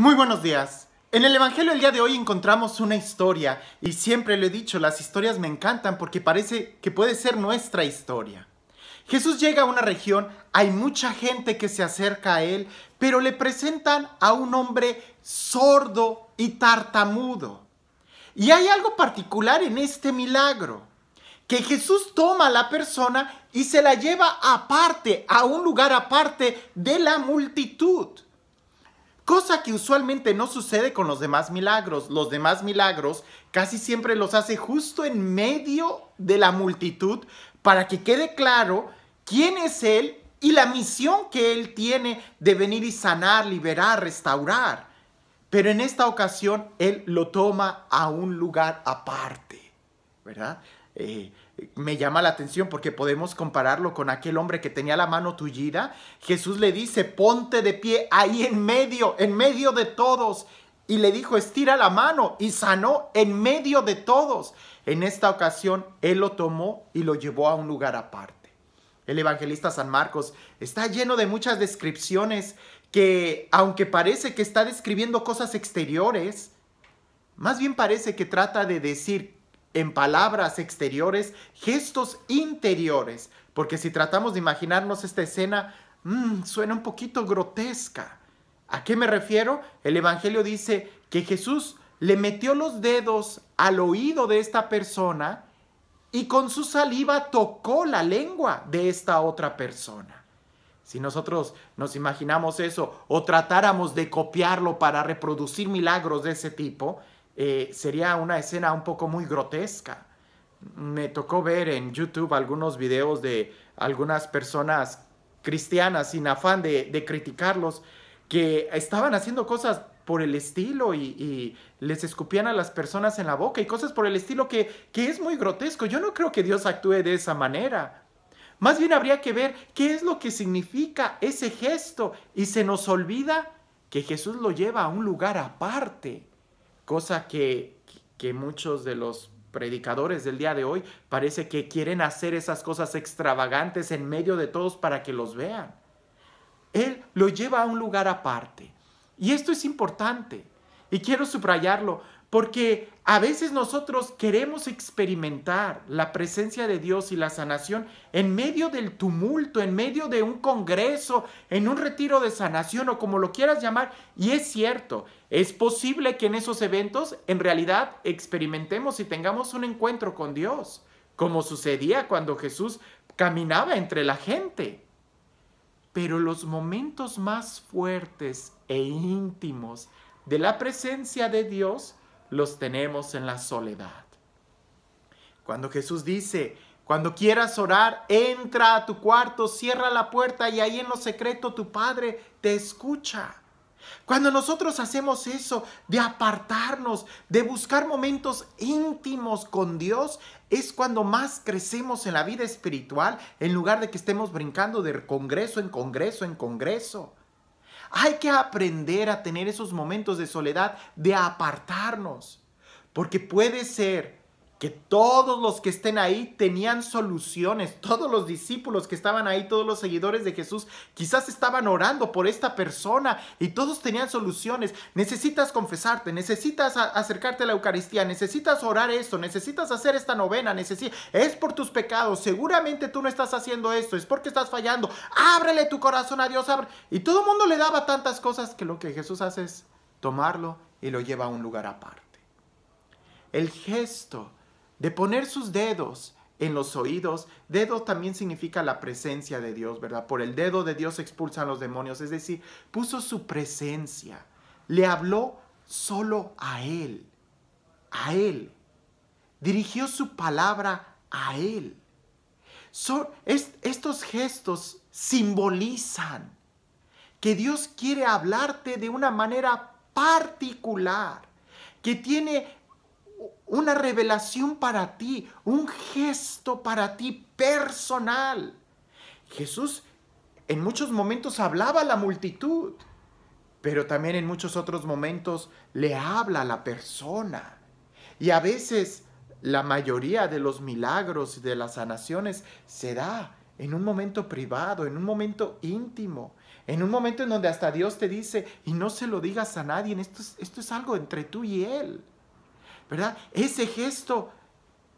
Muy buenos días. En el Evangelio del día de hoy encontramos una historia y siempre lo he dicho, las historias me encantan porque parece que puede ser nuestra historia. Jesús llega a una región, hay mucha gente que se acerca a él, pero le presentan a un hombre sordo y tartamudo. Y hay algo particular en este milagro, que Jesús toma a la persona y se la lleva aparte, a un lugar aparte de la multitud cosa que usualmente no sucede con los demás milagros. Los demás milagros casi siempre los hace justo en medio de la multitud para que quede claro quién es Él y la misión que Él tiene de venir y sanar, liberar, restaurar. Pero en esta ocasión Él lo toma a un lugar aparte, ¿verdad? Eh, me llama la atención porque podemos compararlo con aquel hombre que tenía la mano tullida. Jesús le dice, ponte de pie ahí en medio, en medio de todos. Y le dijo, estira la mano y sanó en medio de todos. En esta ocasión, él lo tomó y lo llevó a un lugar aparte. El evangelista San Marcos está lleno de muchas descripciones que, aunque parece que está describiendo cosas exteriores, más bien parece que trata de decir en palabras exteriores, gestos interiores, porque si tratamos de imaginarnos esta escena, mm, suena un poquito grotesca. ¿A qué me refiero? El Evangelio dice que Jesús le metió los dedos al oído de esta persona y con su saliva tocó la lengua de esta otra persona. Si nosotros nos imaginamos eso o tratáramos de copiarlo para reproducir milagros de ese tipo, eh, sería una escena un poco muy grotesca. Me tocó ver en YouTube algunos videos de algunas personas cristianas sin afán de, criticarlos que estaban haciendo cosas por el estilo y, les escupían a las personas en la boca y cosas por el estilo que, que es muy grotesco. Yo no creo que Dios actúe de esa manera. Más bien habría que ver qué es lo que significa ese gesto y se nos olvida que Jesús lo lleva a un lugar aparte cosa que, muchos de los predicadores del día de hoy parece que quieren hacer esas cosas extravagantes en medio de todos para que los vean. Él lo lleva a un lugar aparte. Y esto es importante. Y quiero subrayarlo porque a veces nosotros queremos experimentar la presencia de Dios y la sanación en medio del tumulto, en medio de un congreso, en un retiro de sanación o como lo quieras llamar. Y es cierto, es posible que en esos eventos en realidad experimentemos y tengamos un encuentro con Dios, como sucedía cuando Jesús caminaba entre la gente. Pero los momentos más fuertes e íntimos de la presencia de Dios los tenemos en la soledad. Cuando Jesús dice, cuando quieras orar, entra a tu cuarto, cierra la puerta y ahí en lo secreto tu Padre te escucha. Cuando nosotros hacemos eso de apartarnos, de buscar momentos íntimos con Dios, es cuando más crecemos en la vida espiritual en lugar de que estemos brincando de congreso en congreso en congreso. Hay que aprender a tener esos momentos de soledad, de apartarnos, porque puede ser que todos los que estén ahí tenían soluciones, todos los discípulos que estaban ahí, todos los seguidores de Jesús, quizás estaban orando por esta persona y todos tenían soluciones. Necesitas confesarte, necesitas acercarte a la Eucaristía, necesitas orar esto, necesitas hacer esta novena, necesitas... es por tus pecados, seguramente tú no estás haciendo esto, es porque estás fallando, ábrele tu corazón a Dios, abre. Y todo el mundo le daba tantas cosas que lo que Jesús hace es tomarlo y lo lleva a un lugar aparte. El gesto de poner sus dedos en los oídos. Dedo también significa la presencia de Dios, ¿verdad? Por el dedo de Dios expulsan los demonios, es decir, puso su presencia. Le habló solo a Él, a Él. Dirigió su palabra a Él. Son estos gestos simbolizan que Dios quiere hablarte de una manera particular, que tiene una revelación para ti, un gesto para ti personal. Jesús en muchos momentos hablaba a la multitud, pero también en muchos otros momentos le habla a la persona. Y a veces la mayoría de los milagros y de las sanaciones se da en un momento privado, en un momento íntimo, en un momento en donde hasta Dios te dice, y no se lo digas a nadie, esto esto es algo entre tú y Él. ¿verdad? Ese gesto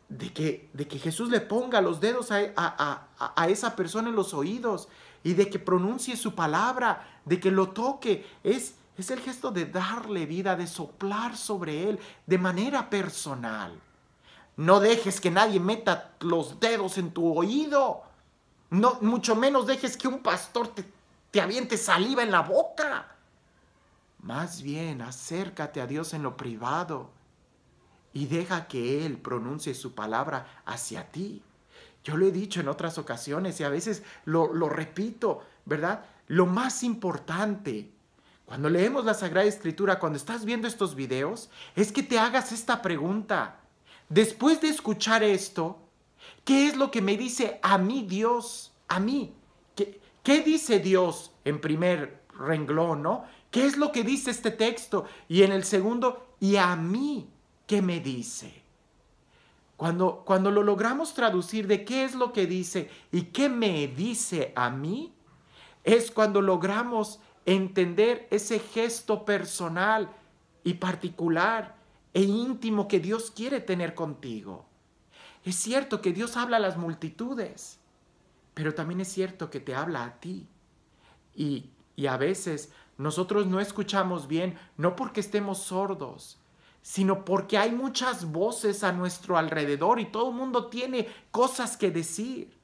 de que, de que Jesús le ponga los dedos a, a, a, a esa persona en los oídos y de que pronuncie su palabra, de que lo toque, es, es el gesto de darle vida, de soplar sobre él de manera personal. No dejes que nadie meta los dedos en tu oído. No, mucho menos dejes que un pastor te, te aviente saliva en la boca. Más bien, acércate a Dios en lo privado y deja que Él pronuncie su palabra hacia ti. Yo lo he dicho en otras ocasiones y a veces lo, repito, ¿verdad? Lo más importante cuando leemos la Sagrada Escritura, cuando estás viendo estos videos, es que te hagas esta pregunta. Después de escuchar esto, ¿qué es lo que me dice a mí Dios? A mí. ¿Qué, qué dice Dios en primer renglón, no? ¿Qué es lo que dice este texto? Y en el segundo, y a mí. ¿qué me dice? Cuando, cuando lo logramos traducir de qué es lo que dice y qué me dice a mí, es cuando logramos entender ese gesto personal y particular e íntimo que Dios quiere tener contigo. Es cierto que Dios habla a las multitudes, pero también es cierto que te habla a ti. Y, y a veces nosotros no escuchamos bien, no porque estemos sordos, sino porque hay muchas voces a nuestro alrededor y todo el mundo tiene cosas que decir.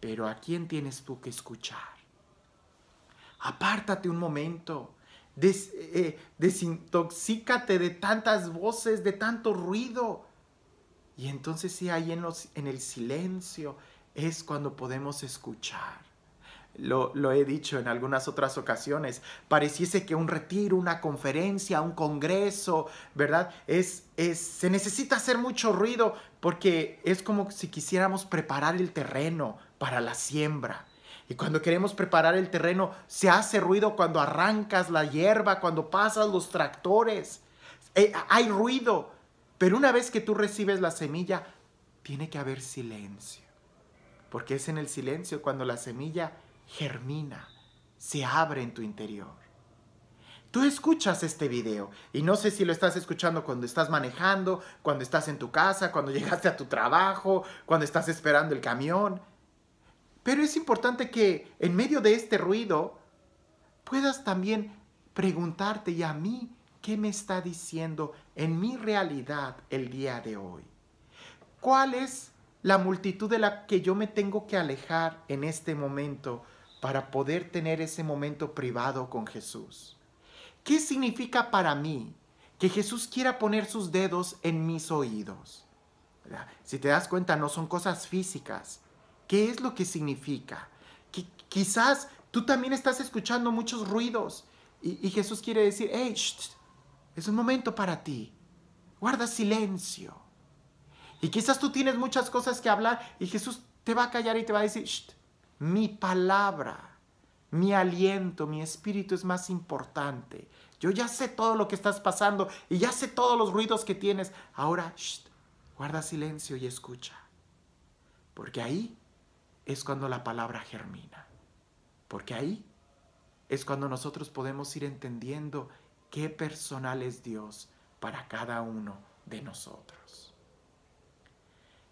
Pero ¿a quién tienes tú que escuchar? Apártate un momento, eh, eh, desintoxícate de tantas voces, de tanto ruido. Y entonces sí, ahí en el silencio es cuando podemos escuchar lo, he dicho en algunas otras ocasiones, pareciese que un retiro, una conferencia, un congreso, ¿verdad? Es, es, se necesita hacer mucho ruido porque es como si quisiéramos preparar el terreno para la siembra. Y cuando queremos preparar el terreno, se hace ruido cuando arrancas la hierba, cuando pasas los tractores. Eh, hay ruido, pero una vez que tú recibes la semilla, tiene que haber silencio. Porque es en el silencio cuando la semilla germina, se abre en tu interior. Tú escuchas este video y no sé si lo estás escuchando cuando estás manejando, cuando estás en tu casa, cuando llegaste a tu trabajo, cuando estás esperando el camión. Pero es importante que en medio de este ruido puedas también preguntarte y a mí qué me está diciendo en mi realidad el día de hoy. ¿Cuál es la multitud de la que yo me tengo que alejar en este momento? para poder tener ese momento privado con Jesús. ¿Qué significa para mí que Jesús quiera poner sus dedos en mis oídos? Si te das cuenta, no son cosas físicas. ¿Qué es lo que significa? Que quizás tú también estás escuchando muchos ruidos y, Jesús quiere decir, es un momento para ti. Guarda silencio. Y quizás tú tienes muchas cosas que hablar y Jesús te va a callar y te va a decir, shh, mi palabra, mi aliento, mi espíritu es más importante. Yo ya sé todo lo que estás pasando y ya sé todos los ruidos que tienes. Ahora, guarda silencio y escucha. Porque ahí es cuando la palabra germina. Porque ahí es cuando nosotros podemos ir entendiendo qué personal es Dios para cada uno de nosotros.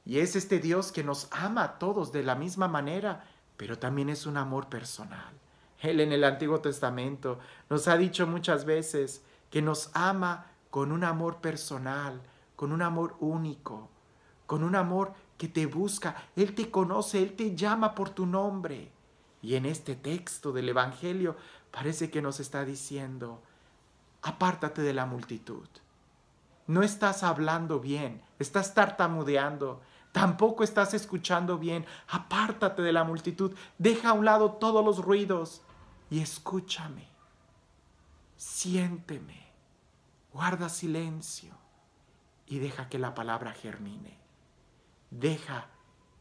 Y es este Dios que nos ama a todos de la misma manera pero también es un amor personal. Él en el Antiguo Testamento nos ha dicho muchas veces que nos ama con un amor personal, con un amor único, con un amor que te busca. Él te conoce, Él te llama por tu nombre. Y en este texto del Evangelio parece que nos está diciendo, apártate de la multitud. No estás hablando bien, estás tartamudeando, tampoco estás escuchando bien. Apártate de la multitud, deja a un lado todos los ruidos y escúchame. Siénteme, guarda silencio y deja que la palabra germine. Deja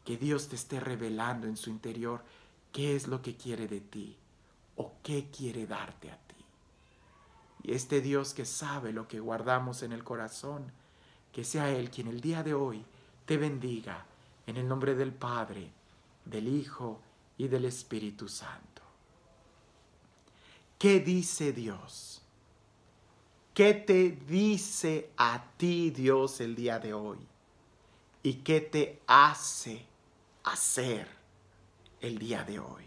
que Dios te esté revelando en su interior qué es lo que quiere de ti o qué quiere darte a ti. Y este Dios que sabe lo que guardamos en el corazón, que sea Él quien el día de hoy te bendiga en el nombre del Padre, del Hijo y del Espíritu Santo. ¿Qué dice Dios? ¿Qué te dice a ti Dios el día de hoy? ¿Y qué te hace hacer el día de hoy?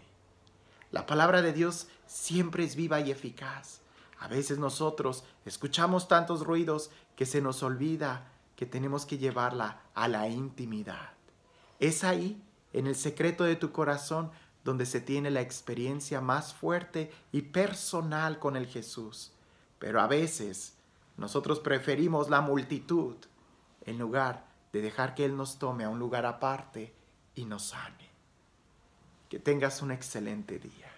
La palabra de Dios siempre es viva y eficaz. A veces nosotros escuchamos tantos ruidos que se nos olvida que tenemos que llevarla a la intimidad. Es ahí, en el secreto de tu corazón, donde se tiene la experiencia más fuerte y personal con el Jesús. Pero a veces nosotros preferimos la multitud en lugar de dejar que Él nos tome a un lugar aparte y nos sane. Que tengas un excelente día.